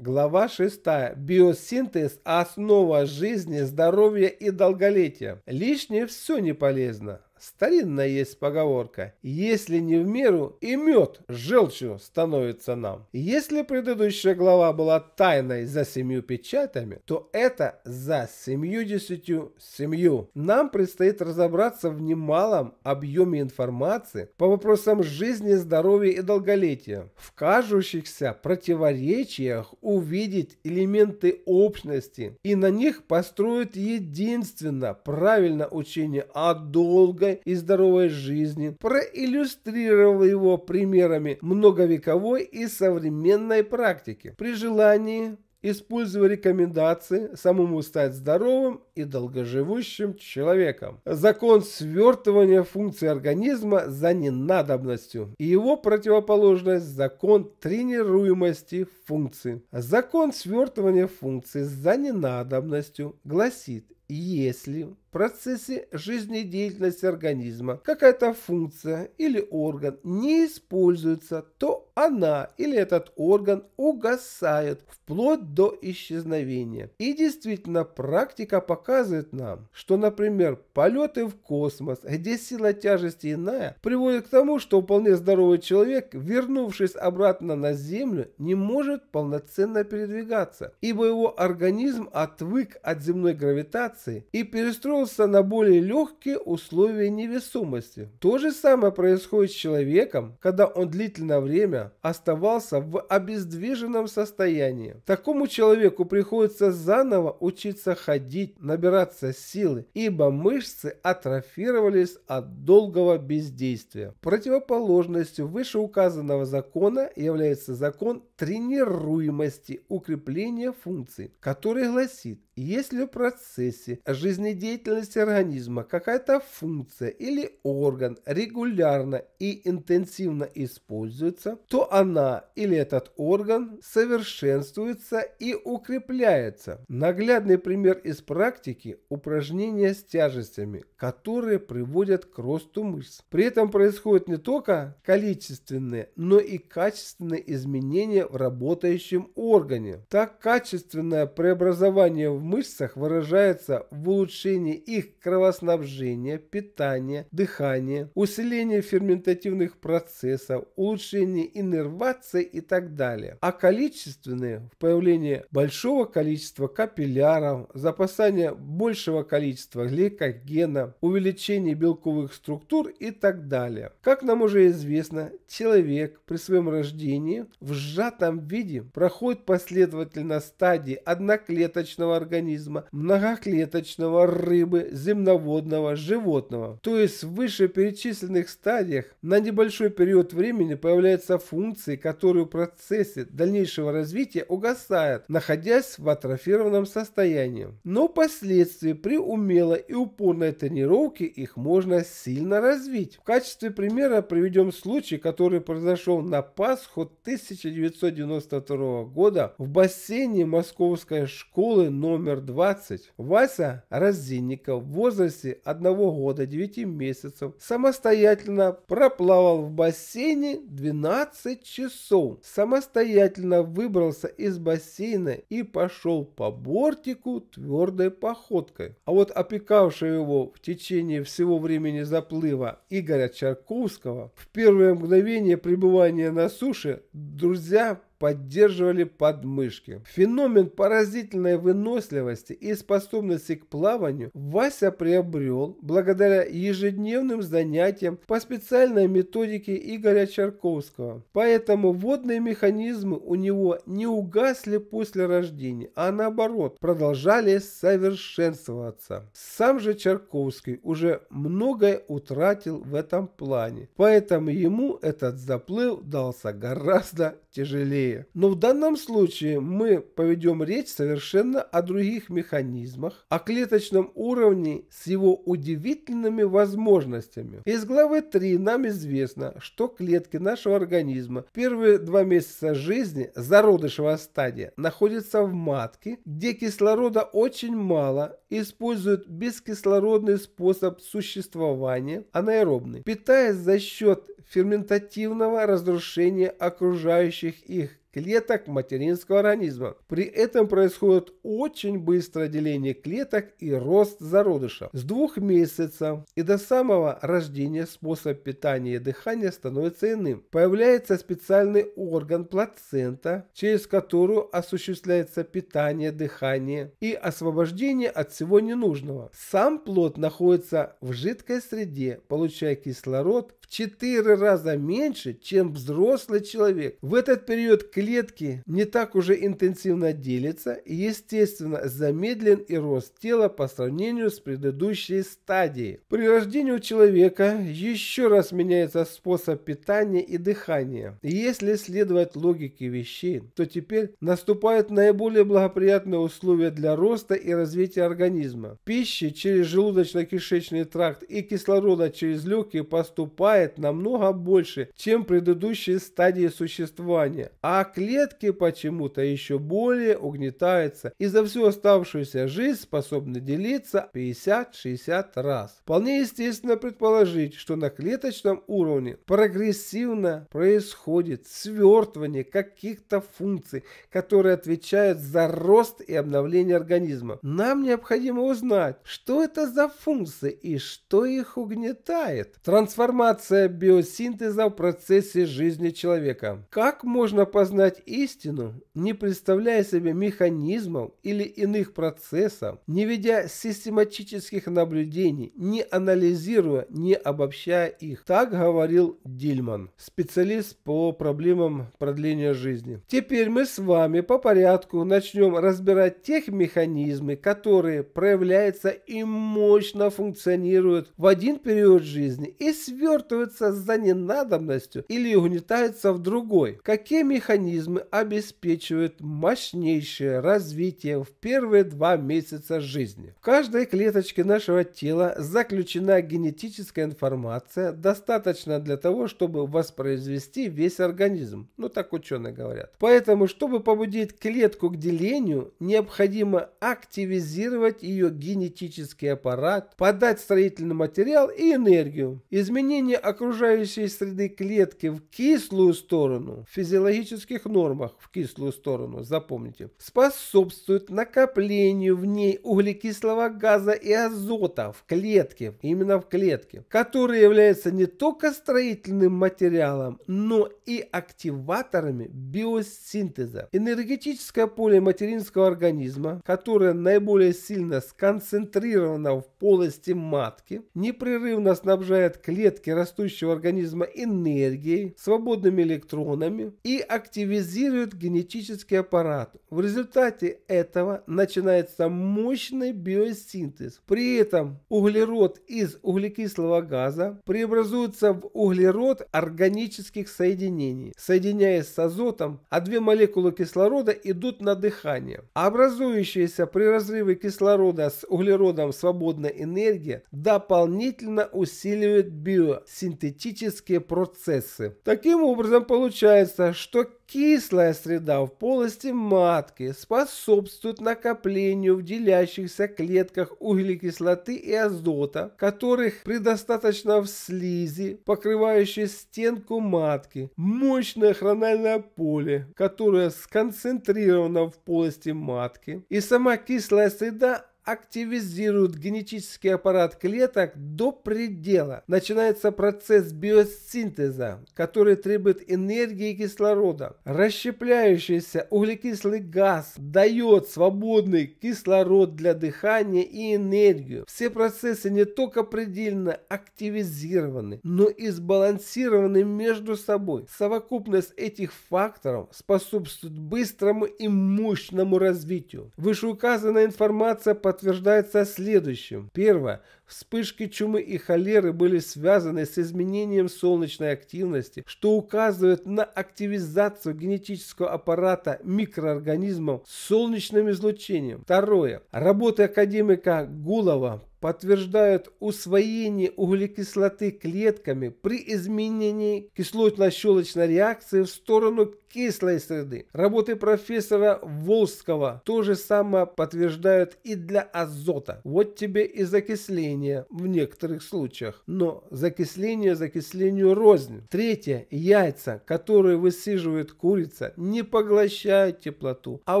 Глава 6. Биосинтез – основа жизни, здоровья и долголетия. Лишнее все не полезно. Старинная есть поговорка. Если не в меру, и мед желчью становится нам. Если предыдущая глава была тайной за семью печатями, то это за семью десятью семью. Нам предстоит разобраться в немалом объеме информации по вопросам жизни, здоровья и долголетия. В кажущихся противоречиях увидеть элементы общности и на них построить единственно правильное учение о долго свободной и здоровой жизни, проиллюстрировал его примерами многовековой и современной практики. При желании используя рекомендации самому стать здоровым и долгоживущим человеком. Закон свертывания функций организма за ненадобностью и его противоположность – закон тренируемости функций. Закон свертывания функций за ненадобностью гласит, если процессе жизнедеятельности организма какая-то функция или орган не используется, то она или этот орган угасает вплоть до исчезновения. И действительно, практика показывает нам, что, например, полеты в космос, где сила тяжести иная, приводит к тому, что вполне здоровый человек, вернувшись обратно на Землю, не может полноценно передвигаться, ибо его организм отвык от земной гравитации и перестроил адаптировался на более легкие условия невесомости. То же самое происходит с человеком, когда он длительное время оставался в обездвиженном состоянии. Такому человеку приходится заново учиться ходить, набираться силы, ибо мышцы атрофировались от долгого бездействия. Противоположностью вышеуказанного закона является закон тренируемости укрепления функций, который гласит, если в процессе жизнедеятельности организма какая-то функция или орган регулярно и интенсивно используется, то она или этот орган совершенствуется и укрепляется. Наглядный пример из практики – упражнения с тяжестями, которые приводят к росту мышц. При этом происходят не только количественные, но и качественные изменения в работающем органе. Так качественное преобразование в мышцах выражается в улучшении их кровоснабжения, питания, дыхания, усиление ферментативных процессов, улучшение иннервации и так далее. А количественные – в появлении большого количества капилляров, запасание большего количества гликогена, увеличение белковых структур и так далее. Как нам уже известно, человек при своем рождении в сжатом виде проходит последовательно стадии одноклеточного организма организма многоклеточного рыбы, земноводного, животного. То есть в вышеперечисленных стадиях на небольшой период времени появляются функции, которые в процессе дальнейшего развития угасают, находясь в атрофированном состоянии. Но впоследствии при умелой и упорной тренировке их можно сильно развить. В качестве примера приведем случай, который произошел на Пасху 1992 года в бассейне Московской школы номер номер 20 Вася Разинников в возрасте 1 года 9 месяцев самостоятельно проплавал в бассейне 12 часов, самостоятельно выбрался из бассейна и пошел по бортику твердой походкой. А вот опекавший его в течение всего времени заплыва Игоря Чарковского в первое мгновение пребывания на суше друзья поддерживали подмышки. Феномен поразительной выносливости и способности к плаванию Вася приобрел благодаря ежедневным занятиям по специальной методике Игоря Чарковского. Поэтому водные механизмы у него не угасли после рождения, а наоборот продолжали совершенствоваться. Сам же Чарковский уже многое утратил в этом плане, поэтому ему этот заплыв дался гораздо тяжелее быстрее. Но в данном случае мы поведем речь совершенно о других механизмах, о клеточном уровне с его удивительными возможностями. Из главы 3 нам известно, что клетки нашего организма первые два месяца жизни зародышевого стадия находятся в матке, где кислорода очень мало, используют бескислородный способ существования, анаэробный, питаясь за счет ферментативного разрушения окружающих их клеток материнского организма. При этом происходит очень быстрое деление клеток и рост зародыша. С двух месяцев и до самого рождения способ питания и дыхания становится иным. Появляется специальный орган плацента, через которую осуществляется питание, дыхание и освобождение от всего ненужного. Сам плод находится в жидкой среде, получая кислород четыре раза меньше, чем взрослый человек. В этот период клетки не так уже интенсивно делятся и, естественно, замедлен и рост тела по сравнению с предыдущей стадией. При рождении у человека еще раз меняется способ питания и дыхания. И если следовать логике вещей, то теперь наступают наиболее благоприятные условия для роста и развития организма. Пищи через желудочно-кишечный тракт и кислорода через легкие поступают знает намного больше, чем предыдущие стадии существования, а клетки почему-то еще более угнетаются и за всю оставшуюся жизнь способны делиться 50-60 раз. Вполне естественно предположить, что на клеточном уровне прогрессивно происходит свертывание каких-то функций, которые отвечают за рост и обновление организма. Нам необходимо узнать, что это за функции и что их угнетает. Трансформация реакция биосинтеза в процессе жизни человека. Как можно познать истину, не представляя себе механизмов или иных процессов, не ведя систематических наблюдений, не анализируя, не обобщая их? Так говорил Дильман, специалист по проблемам продления жизни. Теперь мы с вами по порядку начнем разбирать тех механизмы, которые проявляются и мощно функционируют в один период жизни и свертываются выбрасываются за ненадобностью или угнетаются в другой. Какие механизмы обеспечивают мощнейшее развитие в первые два месяца жизни? В каждой клеточке нашего тела заключена генетическая информация, достаточно для того, чтобы воспроизвести весь организм. Ну так ученые говорят. Поэтому, чтобы побудить клетку к делению, необходимо активизировать ее генетический аппарат, подать строительный материал и энергию. Изменение окружающей среды клетки в кислую сторону, в физиологических нормах в кислую сторону, запомните, способствует накоплению в ней углекислого газа и азота в клетке, именно в клетке, который является не только строительным материалом, но и активаторами биосинтеза. Энергетическое поле материнского организма, которое наиболее сильно сконцентрировано в полости матки, непрерывно снабжает клетки растущих растущего организма энергией, свободными электронами и активизирует генетический аппарат. В результате этого начинается мощный биосинтез. При этом углерод из углекислого газа преобразуется в углерод органических соединений. Соединяясь с азотом, а две молекулы кислорода идут на дыхание. Образующаяся при разрыве кислорода с углеродом свободная энергия дополнительно усиливает биосинтез синтетические процессы. Таким образом получается, что кислая среда в полости матки способствует накоплению в делящихся клетках углекислоты и азота, которых предостаточно в слизи, покрывающей стенку матки. Мощное хрональное поле, которое сконцентрировано в полости матки, и сама кислая среда активизируют генетический аппарат клеток до предела. Начинается процесс биосинтеза, который требует энергии и кислорода. Расщепляющийся углекислый газ дает свободный кислород для дыхания и энергию. Все процессы не только предельно активизированы, но и сбалансированы между собой. Совокупность этих факторов способствует быстрому и мощному развитию. Вышеуказанная информация под подтверждается следующим. Первое. Вспышки чумы и холеры были связаны с изменением солнечной активности, что указывает на активизацию генетического аппарата микроорганизмов с солнечным излучением. Второе. Работы академика Гулова подтверждают усвоение углекислоты клетками при изменении кислотно-щелочной реакции в сторону кислой среды. Работы профессора Волского то же самое подтверждают и для азота. Вот тебе и закисление окисление в некоторых случаях, но закисление закислению рознь. Третье. Яйца, которые высиживает курица, не поглощают теплоту, а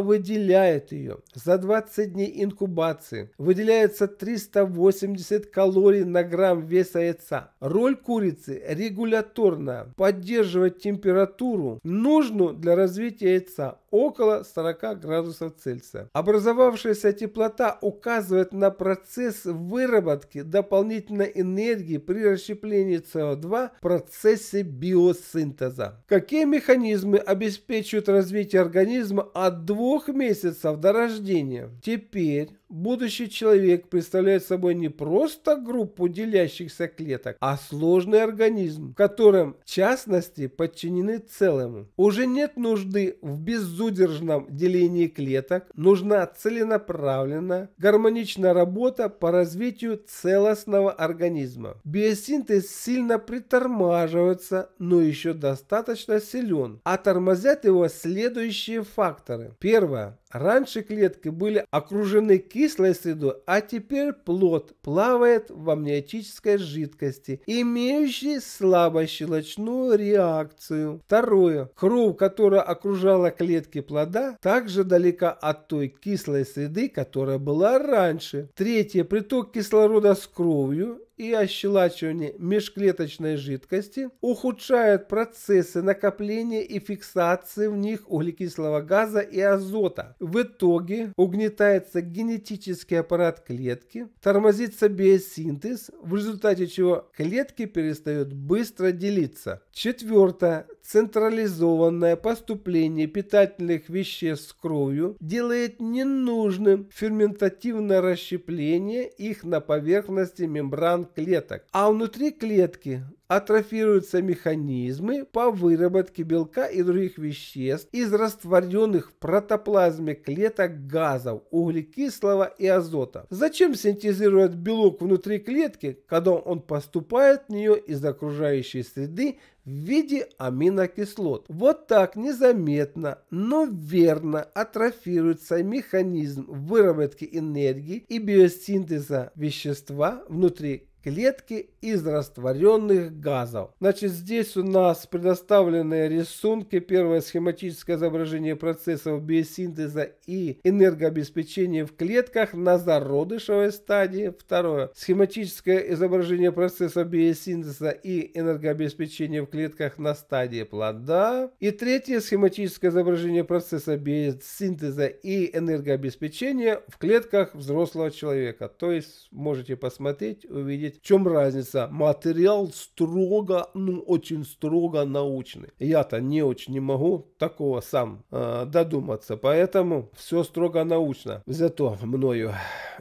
выделяют ее. За 20 дней инкубации выделяется 380 калорий на грамм веса яйца. Роль курицы регуляторная – поддерживать температуру, нужную для развития яйца около 40 градусов Цельсия. Образовавшаяся теплота указывает на процесс выработки дополнительной энергии при расщеплении СО2 в процессе биосинтеза. Какие механизмы обеспечивают развитие организма от двух месяцев до рождения? Теперь Будущий человек представляет собой не просто группу делящихся клеток, а сложный организм, в котором частности подчинены целому. Уже нет нужды в безудержном делении клеток, нужна целенаправленная, гармоничная работа по развитию целостного организма. Биосинтез сильно притормаживается, но еще достаточно силен, а тормозят его следующие факторы. Первое. Раньше клетки были окружены кислой средой, а теперь плод плавает в амниотической жидкости, имеющей слабощелочную реакцию. Второе. Кровь, которая окружала клетки плода, также далека от той кислой среды, которая была раньше. Третье. Приток кислорода с кровью и ощелачивание межклеточной жидкости, ухудшают процессы накопления и фиксации в них углекислого газа и азота. В итоге угнетается генетический аппарат клетки, тормозится биосинтез, в результате чего клетки перестают быстро делиться. Четвертое централизованное поступление питательных веществ с кровью делает ненужным ферментативное расщепление их на поверхности мембран клеток, а внутри клетки атрофируются механизмы по выработке белка и других веществ из растворенных в протоплазме клеток газов углекислого и азота. Зачем синтезировать белок внутри клетки, когда он поступает в нее из окружающей среды в виде аминокислот. Вот так незаметно, но верно атрофируется механизм выработки энергии и биосинтеза вещества внутри клетки из растворенных газов. Значит, здесь у нас предоставлены рисунки. Первое схематическое изображение процессов биосинтеза и энергообеспечения в клетках на зародышевой стадии. Второе. Схематическое изображение процессов биосинтеза и энергообеспечения в клетках на стадии плода. И третье. Схематическое изображение процесса биосинтеза и энергообеспечения в клетках взрослого человека. То есть можете посмотреть, увидеть увидеть, в чем разница. Материал строго, ну очень строго научный. Я-то не очень не могу такого сам э, додуматься, поэтому все строго научно. Зато мною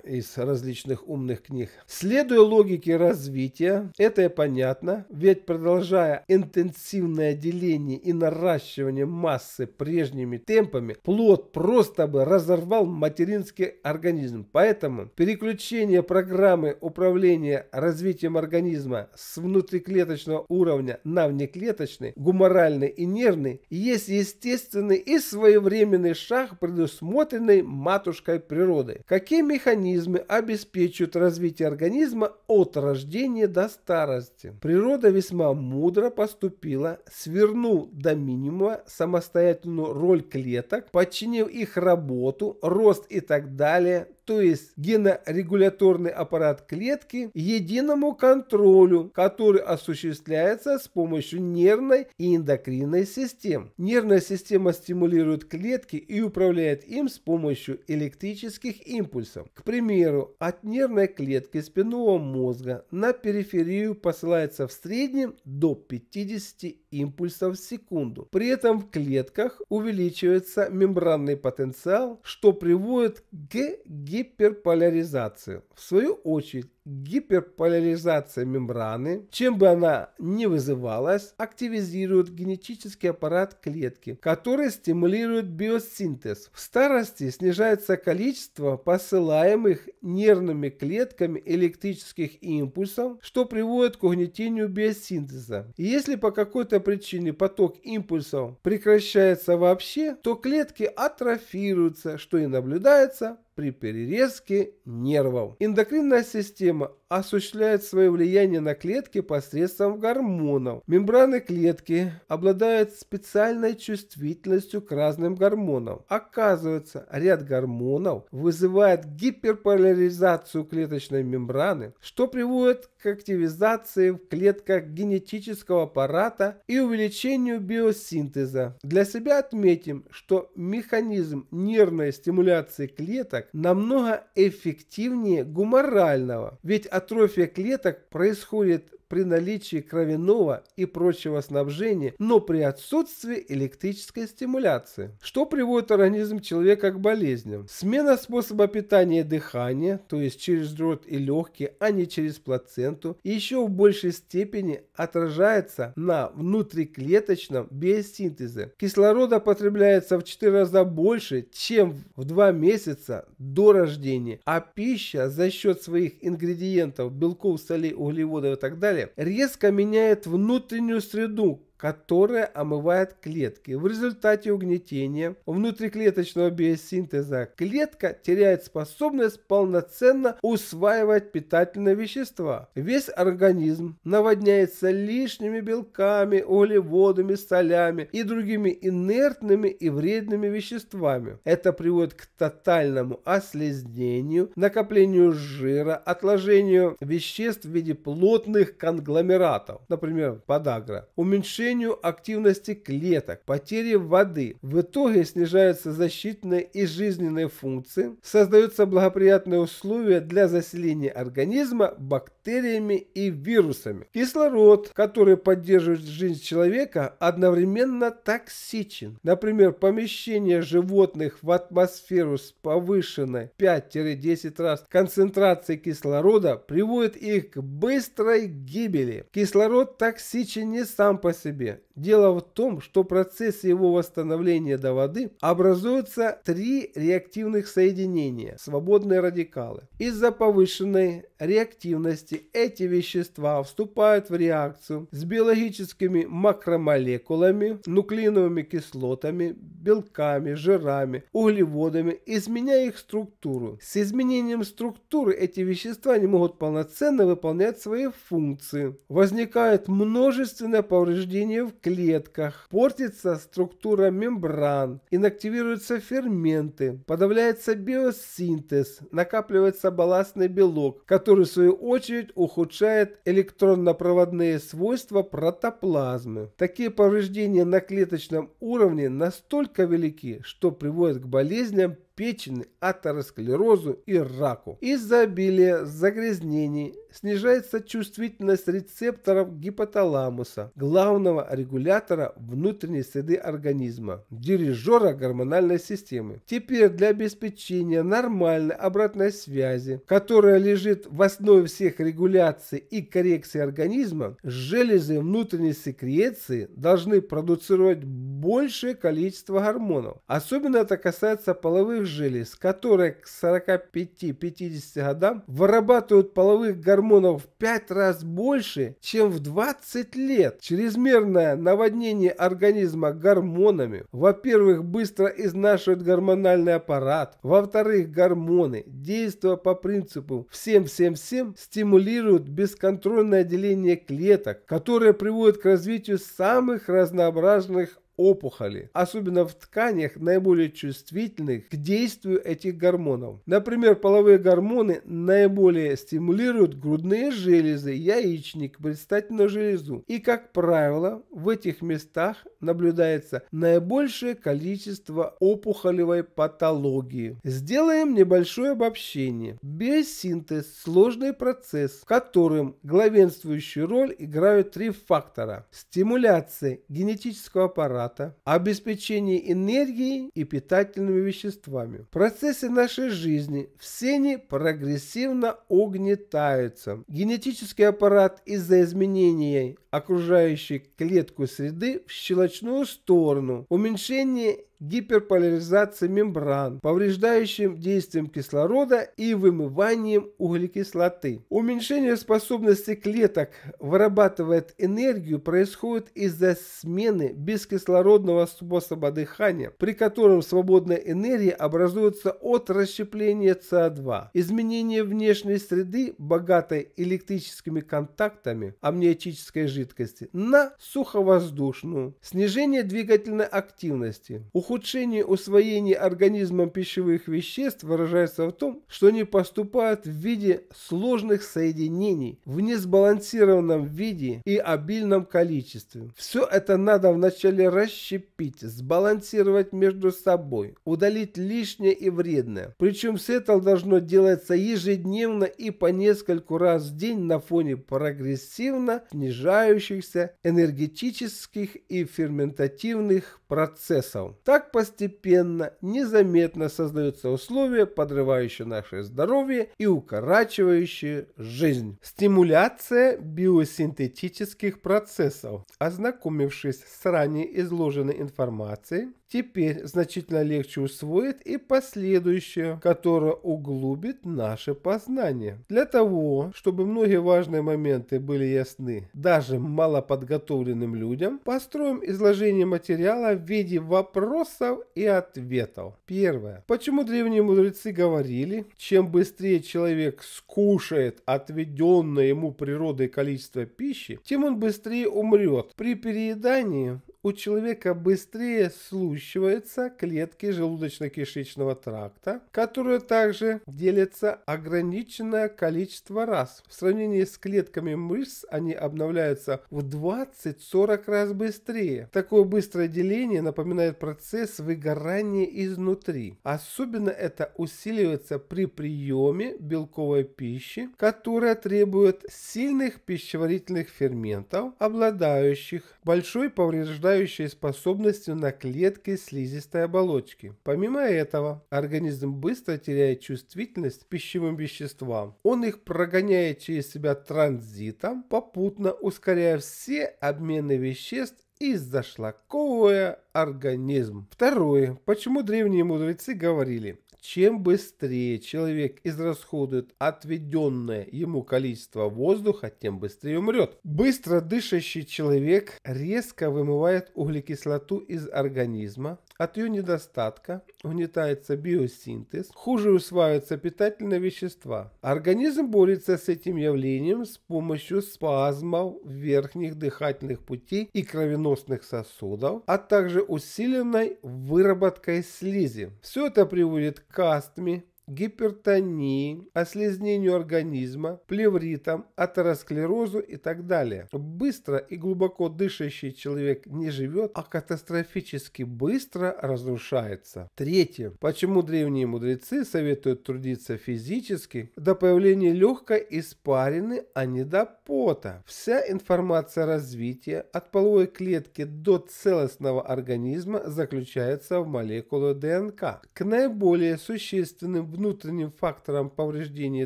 из различных умных книг. Следуя логике развития, это и понятно, ведь продолжая интенсивное деление и наращивание массы прежними темпами, плод просто бы разорвал материнский организм. Поэтому переключение программы управления развитием организма с внутриклеточного уровня на внеклеточный, гуморальный и нервный есть естественный и своевременный шаг, предусмотренный матушкой природы. Какие механизмы обеспечивают развитие организма от рождения до старости? Природа весьма мудро поступила, свернув до минимума самостоятельную роль клеток, подчинив их работу, рост и так далее, то есть генорегуляторный аппарат клетки – единому контролю, который осуществляется с помощью нервной и эндокринной систем. Нервная система стимулирует клетки и управляет им с помощью электрических импульсов. К примеру, от нервной клетки спинного мозга на периферию посылается в среднем до 50 импульсов в секунду. При этом в клетках увеличивается мембранный потенциал, что приводит к гиперполяризации. В свою очередь, гиперполяризация мембраны, чем бы она ни вызывалась, активизирует генетический аппарат клетки, который стимулирует биосинтез. В старости снижается количество посылаемых нервными клетками электрических импульсов, что приводит к угнетению биосинтеза. если по какой-то причине поток импульсов прекращается вообще, то клетки атрофируются, что и наблюдается при перерезке нервов. Эндокринная система осуществляет свое влияние на клетки посредством гормонов. Мембраны клетки обладают специальной чувствительностью к разным гормонам. Оказывается, ряд гормонов вызывает гиперполяризацию клеточной мембраны, что приводит к активизации в клетках генетического аппарата и увеличению биосинтеза. Для себя отметим, что механизм нервной стимуляции клеток намного эффективнее гуморального, ведь атрофия клеток происходит при наличии кровяного и прочего снабжения, но при отсутствии электрической стимуляции, что приводит организм человека к болезням. Смена способа питания и дыхания, то есть через рот и легкие, а не через плаценту, еще в большей степени отражается на внутриклеточном биосинтезе. Кислорода потребляется в 4 раза больше, чем в 2 месяца до рождения, а пища за счет своих ингредиентов, белков, солей, углеводов и так далее, далее резко меняет внутреннюю среду, которая омывает клетки. В результате угнетения внутриклеточного биосинтеза клетка теряет способность полноценно усваивать питательные вещества. Весь организм наводняется лишними белками, углеводами, солями и другими инертными и вредными веществами. Это приводит к тотальному ослезнению, накоплению жира, отложению веществ в виде плотных конгломератов, например, подагра, уменьшению снижению активности клеток, потери воды. В итоге снижаются защитные и жизненные функции, создаются благоприятные условия для заселения организма бактериями и вирусами. Кислород, который поддерживает жизнь человека, одновременно токсичен. Например, помещение животных в атмосферу с повышенной 5-10 раз концентрацией кислорода приводит их к быстрой гибели. Кислород токсичен не сам по себе siebie Дело в том, что в процессе его восстановления до воды образуются три реактивных соединения – свободные радикалы. Из-за повышенной реактивности эти вещества вступают в реакцию с биологическими макромолекулами, нуклеиновыми кислотами, белками, жирами, углеводами, изменяя их структуру. С изменением структуры эти вещества не могут полноценно выполнять свои функции. Возникает множественное повреждение в клетках, портится структура мембран, инактивируются ферменты, подавляется биосинтез, накапливается балластный белок, который в свою очередь ухудшает электронно-проводные свойства протоплазмы. Такие повреждения на клеточном уровне настолько велики, что приводят к болезням печени, атеросклерозу и раку. Из-за обилия загрязнений снижается чувствительность рецепторов гипоталамуса, главного регулятора внутренней среды организма, дирижера гормональной системы. Теперь для обеспечения нормальной обратной связи, которая лежит в основе всех регуляций и коррекции организма, железы внутренней секреции должны продуцировать большее количество гормонов. Особенно это касается половых желез, которые к 45-50 годам вырабатывают половых гормонов в 5 раз больше, чем в 20 лет. Чрезмерное наводнение организма гормонами, во-первых, быстро изнашивает гормональный аппарат, во-вторых, гормоны, действуя по принципу всем-всем-всем, стимулируют бесконтрольное деление клеток, которое приводит к развитию самых разнообразных опухоли, особенно в тканях, наиболее чувствительных к действию этих гормонов. Например, половые гормоны наиболее стимулируют грудные железы, яичник, предстательную железу. И, как правило, в этих местах наблюдается наибольшее количество опухолевой патологии. Сделаем небольшое обобщение. Биосинтез – сложный процесс, в котором главенствующую роль играют три фактора – стимуляция генетического аппарата, химиката, обеспечении энергией и питательными веществами. В процессе нашей жизни все не прогрессивно угнетаются. Генетический аппарат из-за изменений окружающей клетку среды в щелочную сторону, уменьшение гиперполяризации мембран, повреждающим действием кислорода и вымыванием углекислоты. Уменьшение способности клеток вырабатывать энергию происходит из-за смены бескислородного способа дыхания, при котором свободная энергия образуется от расщепления СО2. Изменение внешней среды, богатой электрическими контактами амниотической жидкости, жидкости на суховоздушную, снижение двигательной активности. Ухудшение усвоения организмом пищевых веществ выражается в том, что они поступают в виде сложных соединений в несбалансированном виде и обильном количестве. Все это надо вначале расщепить, сбалансировать между собой, удалить лишнее и вредное. Причем все это должно делаться ежедневно и по нескольку раз в день на фоне прогрессивно снижающегося развивающихся энергетических и ферментативных процессов. Так постепенно, незаметно создаются условия, подрывающие наше здоровье и укорачивающие жизнь. Стимуляция биосинтетических процессов. Ознакомившись с ранее изложенной информацией, теперь значительно легче усвоит и последующее, которое углубит наше познание. Для того, чтобы многие важные моменты были ясны даже малоподготовленным людям, построим изложение материала в виде вопросов и ответов. Первое. Почему древние мудрецы говорили, чем быстрее человек скушает отведенное ему природой количество пищи, тем он быстрее умрет. При переедании у человека быстрее слущиваются клетки желудочно-кишечного тракта, которые также делятся ограниченное количество раз. В сравнении с клетками мышц они обновляются в 20-40 раз быстрее. Такое быстрое деление напоминает процесс выгорания изнутри. Особенно это усиливается при приеме белковой пищи, которая требует сильных пищеварительных ферментов, обладающих большой повреждающей обладающие способностью на клетки слизистой оболочки. Помимо этого, организм быстро теряет чувствительность к пищевым веществам. Он их прогоняет через себя транзитом, попутно ускоряя все обмены веществ и зашлаковывая организм. Второе. Почему древние мудрецы говорили, чем быстрее человек израсходует отведенное ему количество воздуха, тем быстрее умрет. Быстро дышащий человек резко вымывает углекислоту из организма, от ее недостатка угнетается биосинтез, хуже усваиваются питательные вещества. Организм борется с этим явлением с помощью спазмов верхних дыхательных путей и кровеносных сосудов, а также усиленной выработкой слизи. Все это приводит к астме, гипертонии, ослезнению организма, плевритом, атеросклерозу и так далее. Быстро и глубоко дышащий человек не живет, а катастрофически быстро разрушается. Третье. Почему древние мудрецы советуют трудиться физически до появления легкой испарины, а не до пота? Вся информация развития от половой клетки до целостного организма заключается в молекулу ДНК. К наиболее существенным внутренним факторам повреждения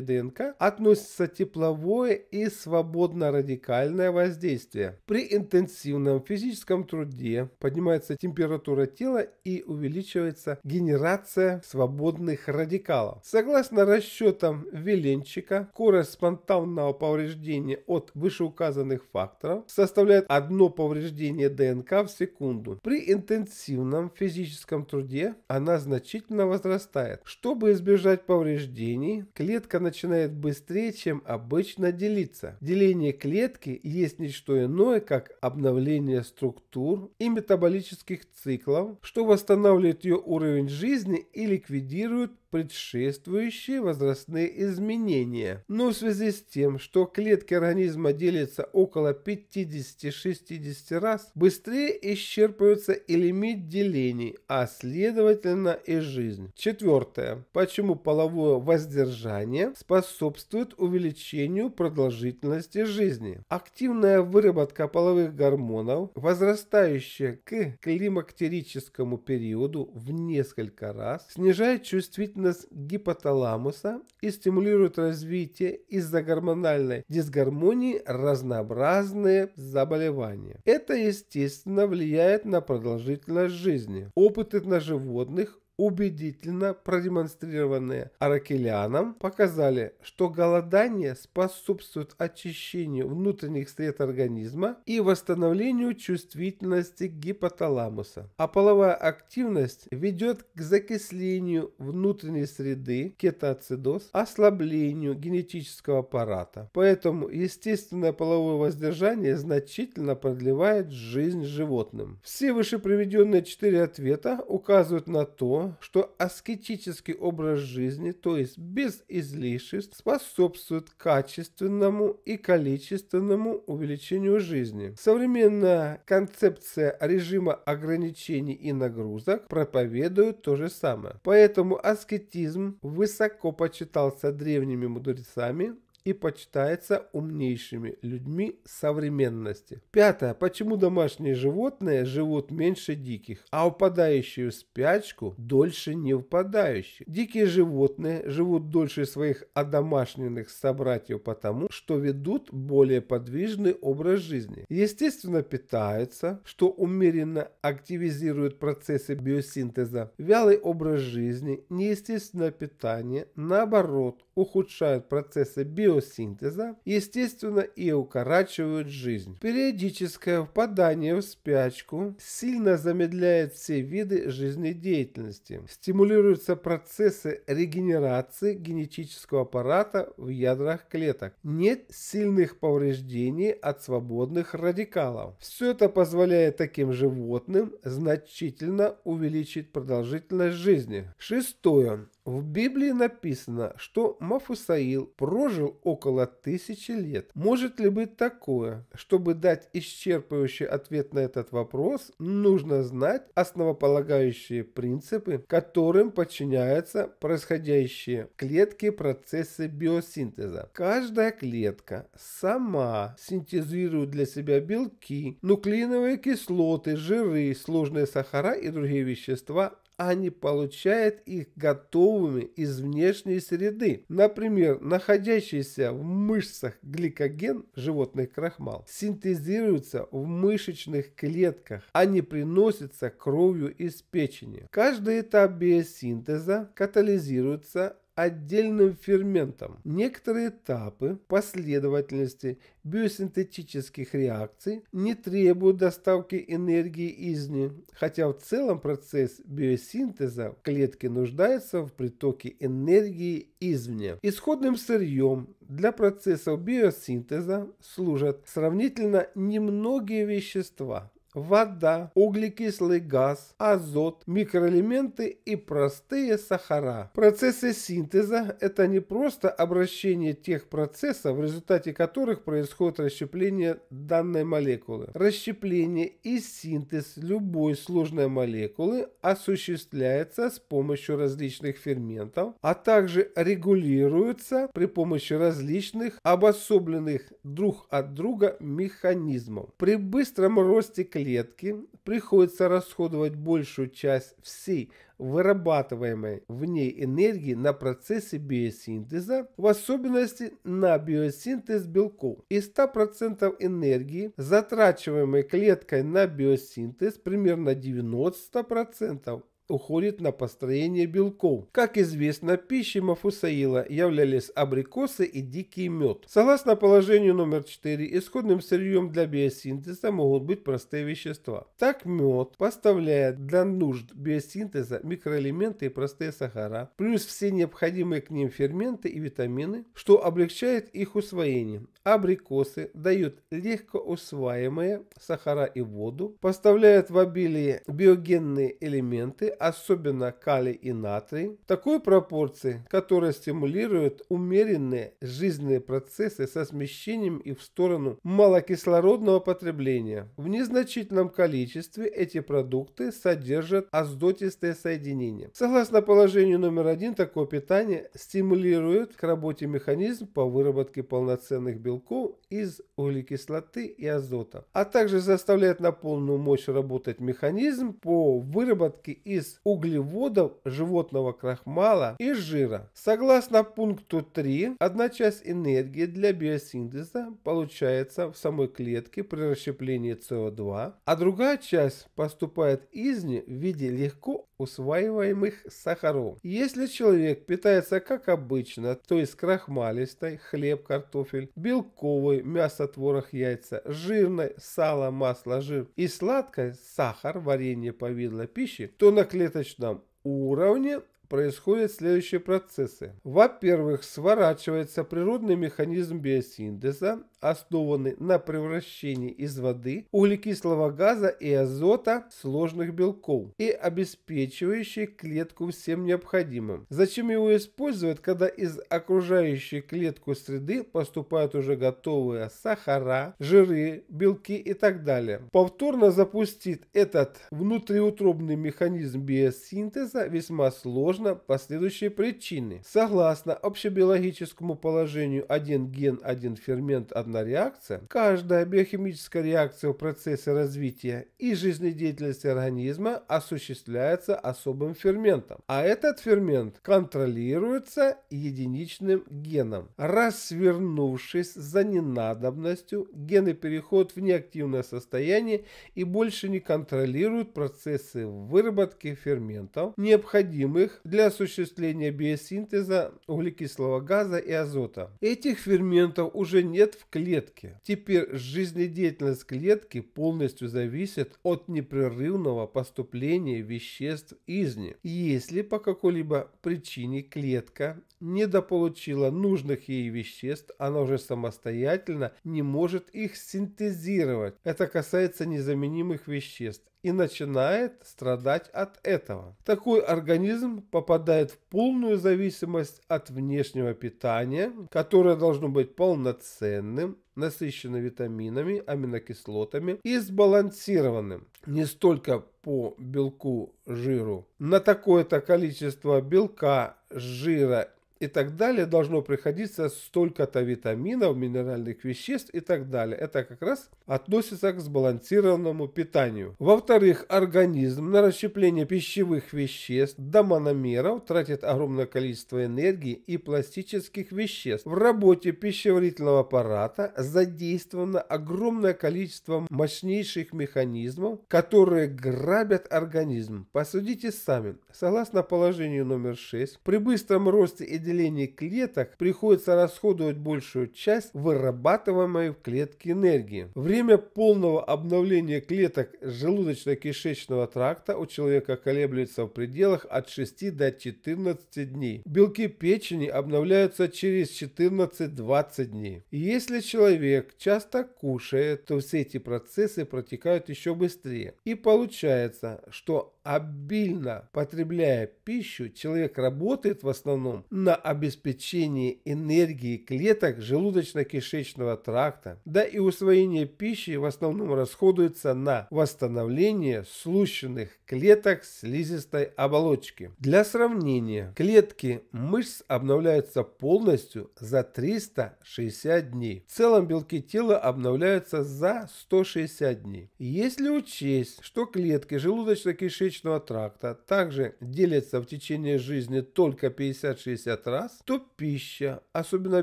ДНК относятся тепловое и свободно-радикальное воздействие. При интенсивном физическом труде поднимается температура тела и увеличивается генерация свободных радикалов. Согласно расчетам Веленчика, скорость спонтанного повреждения от вышеуказанных факторов составляет одно повреждение ДНК в секунду. При интенсивном физическом труде она значительно возрастает. Чтобы избежать избежать повреждений, клетка начинает быстрее, чем обычно делиться. Деление клетки есть не что иное, как обновление структур и метаболических циклов, что восстанавливает ее уровень жизни и ликвидирует предшествующие возрастные изменения. Но в связи с тем, что клетки организма делятся около 50-60 раз, быстрее исчерпывается и лимит делений, а следовательно и жизнь. Четвертое. Почему половое воздержание способствует увеличению продолжительности жизни? Активная выработка половых гормонов, возрастающая к климактерическому периоду в несколько раз, снижает чувствительность фитнес гипоталамуса и стимулируют развитие из-за гормональной дисгармонии разнообразные заболевания. Это, естественно, влияет на продолжительность жизни. Опыты на животных убедительно продемонстрированные Аракеляном, показали, что голодание способствует очищению внутренних сред организма и восстановлению чувствительности гипоталамуса. А половая активность ведет к закислению внутренней среды, кетоацидоз, ослаблению генетического аппарата. Поэтому естественное половое воздержание значительно продлевает жизнь животным. Все выше приведенные четыре ответа указывают на то, что аскетический образ жизни, то есть без излишеств, способствует качественному и количественному увеличению жизни. Современная концепция режима ограничений и нагрузок проповедует то же самое. Поэтому аскетизм высоко почитался древними мудрецами и почитается умнейшими людьми современности. Пятое. Почему домашние животные живут меньше диких, а упадающие в спячку дольше не впадающих? Дикие животные живут дольше своих одомашненных собратьев потому, что ведут более подвижный образ жизни. Естественно, питаются, что умеренно активизирует процессы биосинтеза. Вялый образ жизни, неестественное питание, наоборот, ухудшают процессы биосинтеза биосинтеза, естественно, и укорачивают жизнь. Периодическое впадание в спячку сильно замедляет все виды жизнедеятельности. Стимулируются процессы регенерации генетического аппарата в ядрах клеток. Нет сильных повреждений от свободных радикалов. Все это позволяет таким животным значительно увеличить продолжительность жизни. Шестое. В Библии написано, что Мафусаил прожил около тысячи лет. Может ли быть такое? Чтобы дать исчерпывающий ответ на этот вопрос, нужно знать основополагающие принципы, которым подчиняются происходящие в клетке процессы биосинтеза. Каждая клетка сама синтезирует для себя белки, нуклеиновые кислоты, жиры, сложные сахара и другие вещества а не получает их готовыми из внешней среды. Например, находящийся в мышцах гликоген (животный крахмал синтезируется в мышечных клетках, а не приносится кровью из печени. Каждый этап биосинтеза катализируется отдельным ферментом. Некоторые этапы последовательности биосинтетических реакций не требуют доставки энергии извне, хотя в целом процесс биосинтеза клетки нуждается в притоке энергии извне. Исходным сырьем для процессов биосинтеза служат сравнительно немногие вещества, вода, углекислый газ, азот, микроэлементы и простые сахара. Процессы синтеза – это не просто обращение тех процессов, в результате которых происходит расщепление данной молекулы. Расщепление и синтез любой сложной молекулы осуществляется с помощью различных ферментов, а также регулируется при помощи различных обособленных друг от друга механизмов. При быстром росте клеток клетки приходится расходовать большую часть всей вырабатываемой в ней энергии на процессе биосинтеза, в особенности на биосинтез белков. Из 100% энергии, затрачиваемой клеткой на биосинтез, примерно 90% уходит на построение белков. Как известно, пищей Мафусаила являлись абрикосы и дикий мед. Согласно положению номер 4, исходным сырьем для биосинтеза могут быть простые вещества. Так мед поставляет для нужд биосинтеза микроэлементы и простые сахара, плюс все необходимые к ним ферменты и витамины, что облегчает их усвоение. Абрикосы дают легко усваиваемые сахара и воду, поставляют в обилии биогенные элементы, особенно калий и натрий, в такой пропорции, которая стимулирует умеренные жизненные процессы со смещением их в сторону малокислородного потребления. В незначительном количестве эти продукты содержат азотистые соединения. Согласно положению номер один, такое питание стимулирует к работе механизм по выработке полноценных белков из углекислоты и азота, а также заставляет на полную мощь работать механизм по выработке из из углеводов, животного крахмала и жира. Согласно пункту 3, одна часть энергии для биосинтеза получается в самой клетке при расщеплении СО2, а другая часть поступает из нее в виде легко усваиваемых сахаров. Если человек питается как обычно, то есть крахмалистой, хлеб, картофель, белковый мясо, творог, яйца, жирной, сало, масло, жир и сладкой, сахар, варенье, повидло пищи, то на клеточном уровне происходят следующие процессы. Во-первых, сворачивается природный механизм биосинтеза основаны на превращении из воды, углекислого газа и азота сложных белков и обеспечивающие клетку всем необходимым. Зачем его использовать, когда из окружающей клетку среды поступают уже готовые сахара, жиры, белки и так далее. Повторно запустить этот внутриутробный механизм биосинтеза весьма сложно по следующей причине. Согласно общебиологическому положению один ген, один фермент, одна одна реакция, каждая биохимическая реакция в процессе развития и жизнедеятельности организма осуществляется особым ферментом. А этот фермент контролируется единичным геном. Развернувшись за ненадобностью, гены переходят в неактивное состояние и больше не контролируют процессы выработки ферментов, необходимых для осуществления биосинтеза углекислого газа и азота. Этих ферментов уже нет в клетке клетки. Теперь жизнедеятельность клетки полностью зависит от непрерывного поступления веществ из них. Если по какой-либо причине клетка недополучила нужных ей веществ, она уже самостоятельно не может их синтезировать. Это касается незаменимых веществ и начинает страдать от этого. Такой организм попадает в полную зависимость от внешнего питания, которое должно быть полноценным, насыщенным витаминами, аминокислотами и сбалансированным не столько по белку, жиру. На такое-то количество белка, жира и так далее должно приходиться столько-то витаминов, минеральных веществ и так далее. Это как раз относится к сбалансированному питанию. Во-вторых, организм на расщепление пищевых веществ до мономеров тратит огромное количество энергии и пластических веществ. В работе пищеварительного аппарата задействовано огромное количество мощнейших механизмов, которые грабят организм. Посудите сами. Согласно положению номер 6, при быстром росте и разделении клеток приходится расходовать большую часть вырабатываемой в клетке энергии. Время полного обновления клеток желудочно-кишечного тракта у человека колеблется в пределах от 6 до 14 дней. Белки печени обновляются через 14-20 дней. если человек часто кушает, то все эти процессы протекают еще быстрее. И получается, что обильно потребляя пищу, человек работает в основном на обеспечении энергии клеток желудочно-кишечного тракта, да и усвоение пищи в основном расходуется на восстановление слущенных клеток слизистой оболочки. Для сравнения, клетки мышц обновляются полностью за 360 дней. В целом белки тела обновляются за 160 дней. Если учесть, что клетки желудочно-кишечного тракта также делятся в течение жизни только 50-60 раз, то пища, особенно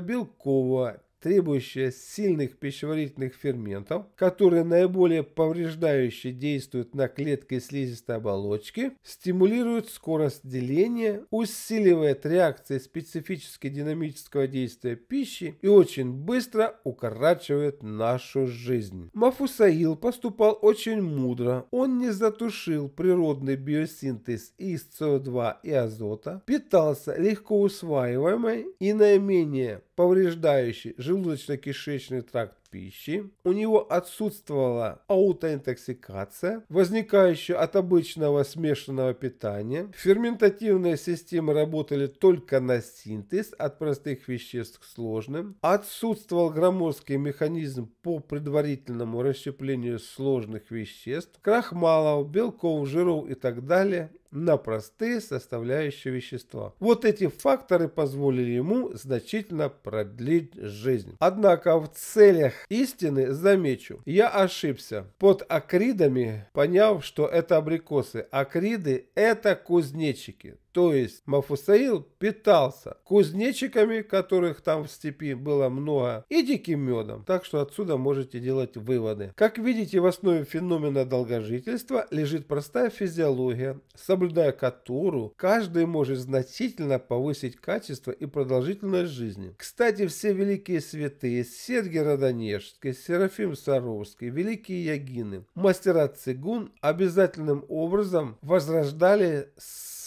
белковая, требующая сильных пищеварительных ферментов, которые наиболее повреждающе действуют на клетки слизистой оболочки, стимулирует скорость деления, усиливает реакции специфически динамического действия пищи и очень быстро укорачивает нашу жизнь. Мафусаил поступал очень мудро. Он не затушил природный биосинтез из СО2 и азота, питался легко усваиваемой и наименее повреждающей желудочно-кишечный тракт, пищи, у него отсутствовала аутоинтоксикация, возникающая от обычного смешанного питания, ферментативные системы работали только на синтез от простых веществ к сложным, отсутствовал громоздкий механизм по предварительному расщеплению сложных веществ, крахмалов, белков, жиров и так далее на простые составляющие вещества. Вот эти факторы позволили ему значительно продлить жизнь. Однако в целях истины, замечу, я ошибся. Под акридами, поняв, что это абрикосы, акриды – это кузнечики. То есть Мафусаил питался кузнечиками, которых там в степи было много, и диким медом. Так что отсюда можете делать выводы. Как видите, в основе феномена долгожительства лежит простая физиология, соблюдая которую каждый может значительно повысить качество и продолжительность жизни. Кстати, все великие святые Сергий Родонежский, Серафим Саровский, великие ягины, мастера цигун обязательным образом возрождали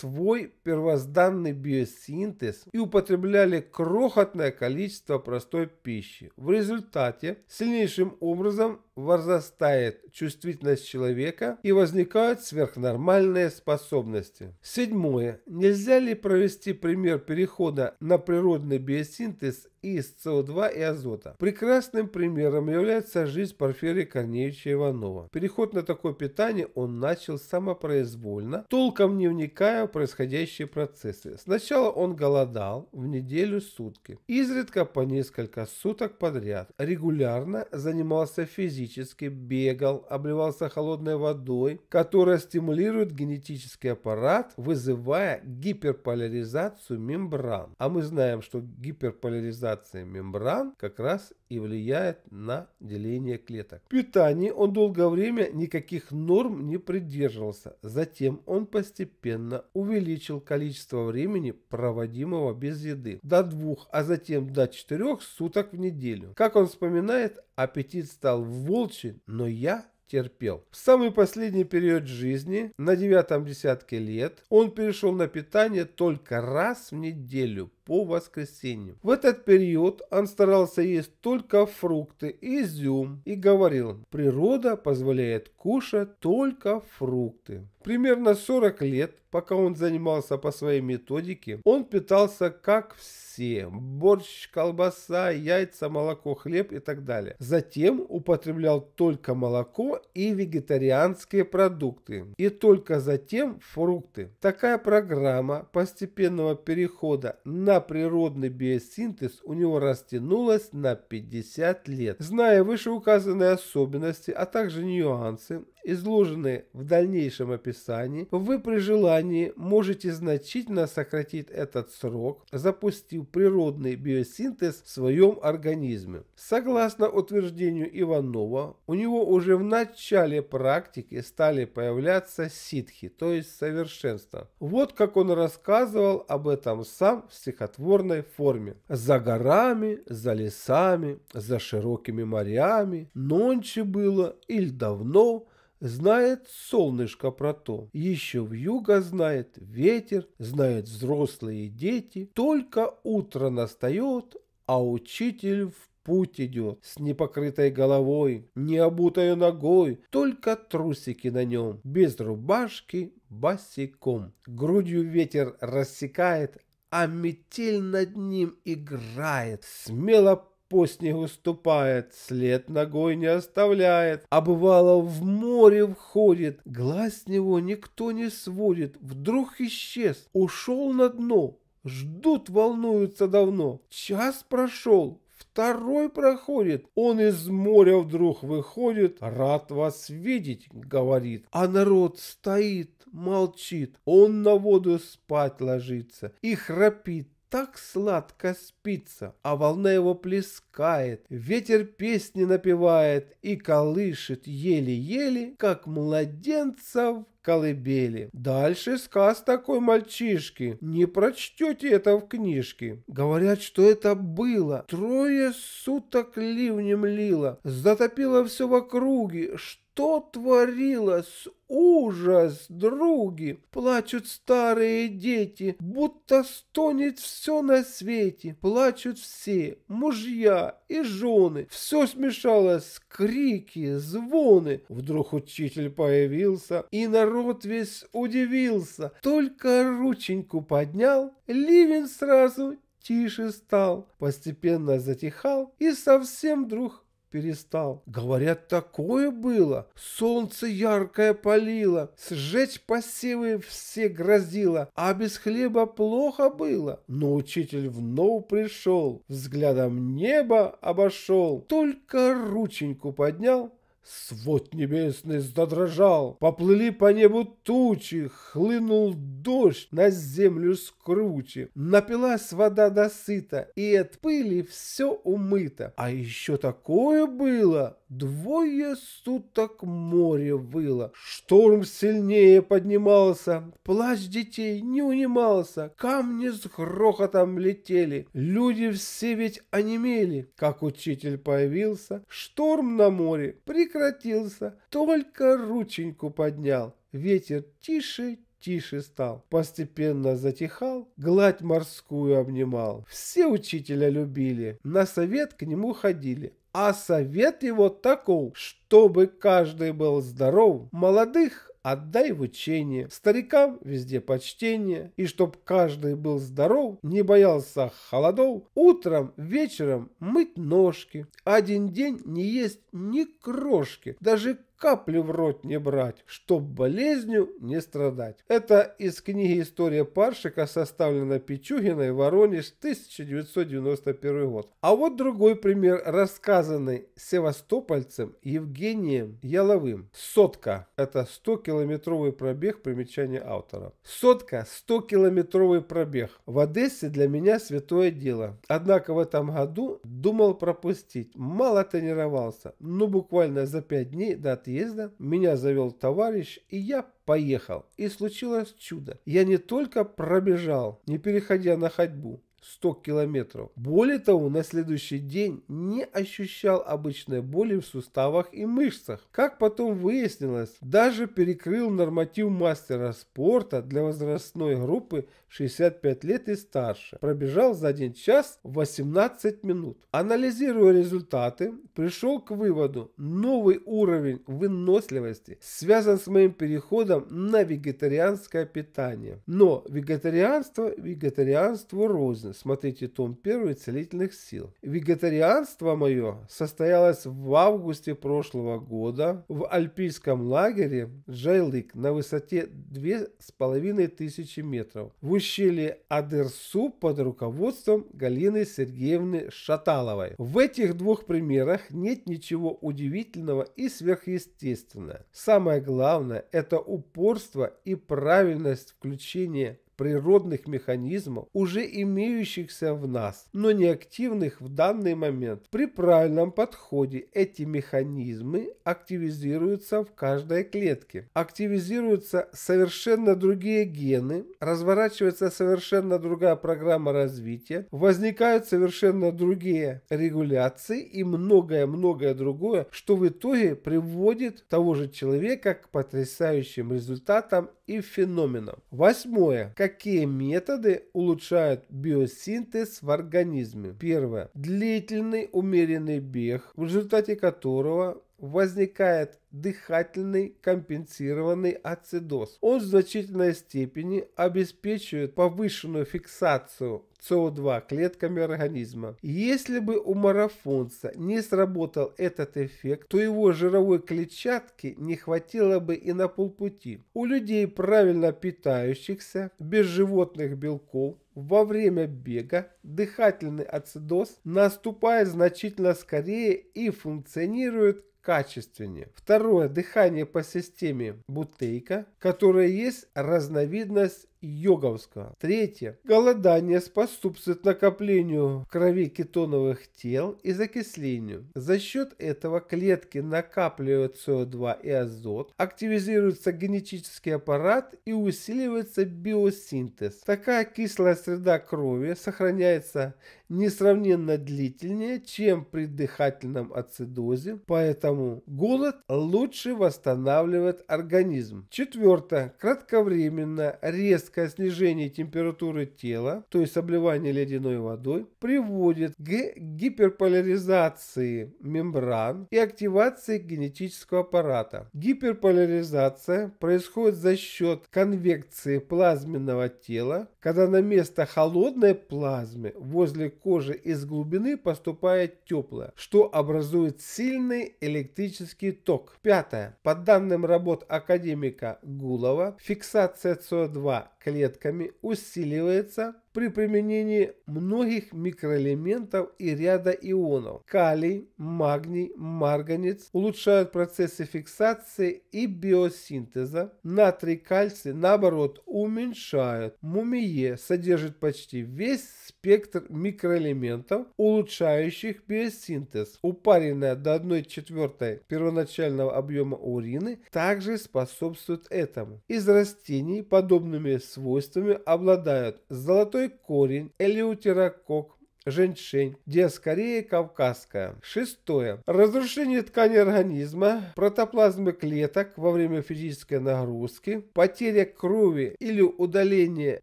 свой первозданный биосинтез и употребляли крохотное количество простой пищи. В результате сильнейшим образом возрастает чувствительность человека и возникают сверхнормальные способности. Седьмое. Нельзя ли провести пример перехода на природный биосинтез из СО2 и азота. Прекрасным примером является жизнь Порфирия Корнеевича Иванова. Переход на такое питание он начал самопроизвольно, толком не вникая в происходящие процессы. Сначала он голодал в неделю сутки, изредка по несколько суток подряд. Регулярно занимался физически, бегал, обливался холодной водой, которая стимулирует генетический аппарат, вызывая гиперполяризацию мембран. А мы знаем, что гиперполяризация регенерации мембран как раз и влияет на деление клеток. В питании он долгое время никаких норм не придерживался. Затем он постепенно увеличил количество времени, проводимого без еды, до двух, а затем до четырех суток в неделю. Как он вспоминает, аппетит стал волчий, но я терпел. В самый последний период жизни, на девятом десятке лет, он перешел на питание только раз в неделю по воскресеньям. В этот период он старался есть только фрукты и изюм и говорил, природа позволяет кушать только фрукты. Примерно 40 лет, пока он занимался по своей методике, он питался как все. Борщ, колбаса, яйца, молоко, хлеб и так далее. Затем употреблял только молоко и вегетарианские продукты. И только затем фрукты. Такая программа постепенного перехода на на природный биосинтез у него растянулась на 50 лет. Зная вышеуказанные особенности, а также нюансы, изложенные в дальнейшем описании, вы при желании можете значительно сократить этот срок, запустив природный биосинтез в своем организме. Согласно утверждению Иванова, у него уже в начале практики стали появляться ситхи, то есть совершенство. Вот как он рассказывал об этом сам в стихотворной форме. «За горами, за лесами, за широкими морями, нонче было или давно, Знает солнышко про то, еще вьюга знает, ветер, знает взрослые дети. Только утро настает, а учитель в путь идет с непокрытой головой, не обутой ногой, только трусики на нем, без рубашки, босиком. Грудью ветер рассекает, а метель над ним играет, смело по снегу ступает, след ногой не оставляет, а бывало в море входит, глаз с него никто не сводит, вдруг исчез, ушел на дно, ждут, волнуются давно, час прошел, второй проходит. Он из моря вдруг выходит. Рад вас видеть, говорит. А народ стоит, молчит. Он на воду спать ложится и храпит так сладко спится, а волна его плескает, ветер песни напевает и колышет еле-еле, как младенца в колыбели. Дальше сказ такой мальчишки, не прочтете это в книжке. Говорят, что это было. Трое суток ливнем лило, затопило все в округе, что что творилось? Ужас, други! Плачут старые дети, будто стонет все на свете. Плачут все, мужья и жены. Все смешалось, крики, звоны. Вдруг учитель появился, и народ весь удивился. Только рученьку поднял, ливень сразу тише стал, постепенно затихал и совсем вдруг перестал. Говорят, такое было. Солнце яркое палило, сжечь посевы все грозило, а без хлеба плохо было. Но учитель вновь пришел, взглядом небо обошел, только рученьку поднял, Свод небесный задрожал, поплыли по небу тучи, хлынул дождь, на землю скручи. Напилась вода досыта, и от пыли все умыто. А еще такое было, Двое суток море выло, шторм сильнее поднимался, плащ детей не унимался, камни с грохотом летели, люди все ведь онемели. Как учитель появился, шторм на море прекратился, только рученьку поднял. Ветер тише, тише стал, постепенно затихал, гладь морскую обнимал. Все учителя любили, на совет к нему ходили, а совет его таков, чтобы каждый был здоров, молодых отдай в учение, старикам везде почтение, и чтоб каждый был здоров, не боялся холодов, утром, вечером мыть ножки, один день не есть ни крошки, даже капли в рот не брать, чтоб болезнью не страдать. Это из книги «История Паршика», составлена Пичугиной, Воронеж, 1991 год. А вот другой пример, рассказанный севастопольцем Евгением Яловым. «Сотка» – это 100-километровый пробег, примечание автора. «Сотка» – 100-километровый пробег. В Одессе для меня святое дело. Однако в этом году думал пропустить. Мало тренировался, но ну, буквально за 5 дней до отъезда съезда, меня завел товарищ, и я поехал. И случилось чудо. Я не только пробежал, не переходя на ходьбу, 100 километров. Более того, на следующий день не ощущал обычной боли в суставах и мышцах. Как потом выяснилось, даже перекрыл норматив мастера спорта для возрастной группы 65 лет и старше, пробежал за один час 18 минут. Анализируя результаты, пришел к выводу, новый уровень выносливости связан с моим переходом на вегетарианское питание. Но вегетарианство вегетарианству рознь. Смотрите том 1 «Целительных сил». Вегетарианство мое состоялось в августе прошлого года в альпийском лагере Джайлык на высоте 2500 метров в вытащили Адерсу под руководством Галины Сергеевны Шаталовой. В этих двух примерах нет ничего удивительного и сверхъестественного. Самое главное – это упорство и правильность включения природных механизмов, уже имеющихся в нас, но не активных в данный момент. При правильном подходе эти механизмы активизируются в каждой клетке. Активизируются совершенно другие гены, разворачивается совершенно другая программа развития, возникают совершенно другие регуляции и многое-многое другое, что в итоге приводит того же человека к потрясающим результатам и феноменам. Восьмое Какие методы улучшают биосинтез в организме? Первое. Длительный умеренный бег, в результате которого возникает дыхательный компенсированный ацидоз. Он в значительной степени обеспечивает повышенную фиксацию СО2 клетками организма. Если бы у марафонца не сработал этот эффект, то его жировой клетчатки не хватило бы и на полпути. У людей, правильно питающихся, без животных белков, во время бега дыхательный ацидоз наступает значительно скорее и функционирует качественнее. Второе – дыхание по системе бутейка, которая есть разновидность Йоговского. Третье. Голодание способствует накоплению крови кетоновых тел и закислению. За счет этого клетки накапливают СО2 и азот, активизируется генетический аппарат и усиливается биосинтез. Такая кислая среда крови сохраняется несравненно длительнее, чем при дыхательном ацидозе, поэтому голод лучше восстанавливает организм. Четвертое. Кратковременно резко резкое снижение температуры тела, то есть обливание ледяной водой, приводит к гиперполяризации мембран и активации генетического аппарата. Гиперполяризация происходит за счет конвекции плазменного тела, когда на место холодной плазмы возле кожи из глубины поступает теплое, что образует сильный электрический ток. Пятое. По данным работ академика Гулова, фиксация СО2 клетками усиливается при применении многих микроэлементов и ряда ионов. Калий, магний, марганец улучшают процессы фиксации и биосинтеза. Натрий, кальций, наоборот, уменьшают. Мумие содержит почти весь спектр микроэлементов, улучшающих биосинтез. Упаренная до 1 четвертой первоначального объема урины также способствует этому. Из растений подобными свойствами обладают золотой Шестой корень элеутерокок женьшень, диаскорея кавказская. Шестое. Разрушение ткани организма, протоплазмы клеток во время физической нагрузки, потеря крови или удаление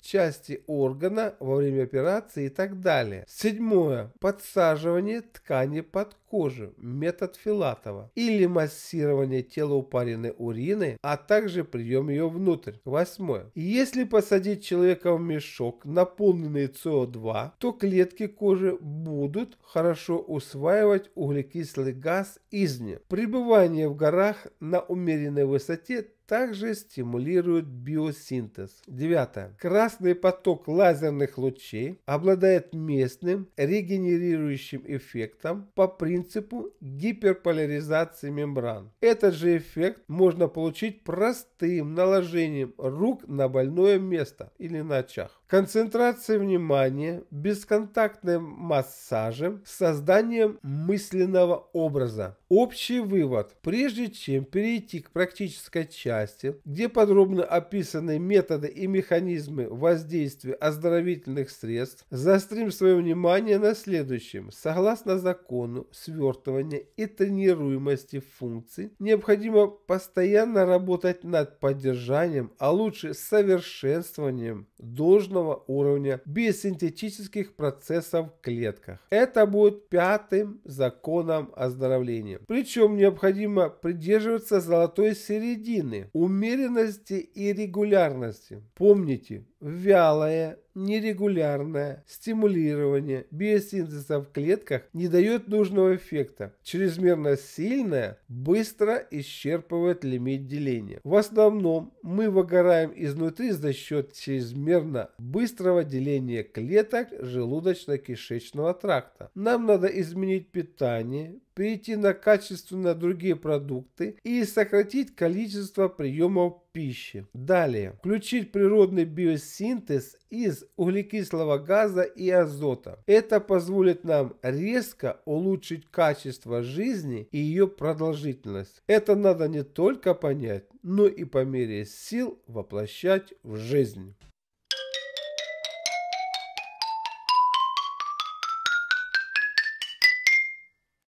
части органа во время операции и так далее. Седьмое. Подсаживание ткани под кожи, метод Филатова, или массирование тела упаренной уриной, а также прием ее внутрь. Восьмое. Если посадить человека в мешок, наполненный СО2, то клетки кожи будут хорошо усваивать углекислый газ из нее. Пребывание в горах на умеренной высоте также стимулируют биосинтез. Девятое. Красный поток лазерных лучей обладает местным регенерирующим эффектом по принципу гиперполяризации мембран. Этот же эффект можно получить простым наложением рук на больное место или на очах. Концентрация внимания бесконтактным массажем, созданием мысленного образа. Общий вывод. Прежде чем перейти к практической части, подкасте, где подробно описаны методы и механизмы воздействия оздоровительных средств, заострим свое внимание на следующем. Согласно закону свертывания и тренируемости функций, необходимо постоянно работать над поддержанием, а лучше совершенствованием должного уровня биосинтетических процессов в клетках. Это будет пятым законом оздоровления. Причем необходимо придерживаться золотой середины, умеренности и регулярности. Помните, Вялое, нерегулярное стимулирование биосинтеза в клетках не дает нужного эффекта. Чрезмерно сильное быстро исчерпывает лимит деления. В основном мы выгораем изнутри за счет чрезмерно быстрого деления клеток желудочно-кишечного тракта. Нам надо изменить питание, перейти на качественно другие продукты и сократить количество приемов пищи. Далее. Включить природный биосинтез из углекислого газа и азота. Это позволит нам резко улучшить качество жизни и ее продолжительность. Это надо не только понять, но и по мере сил воплощать в жизнь.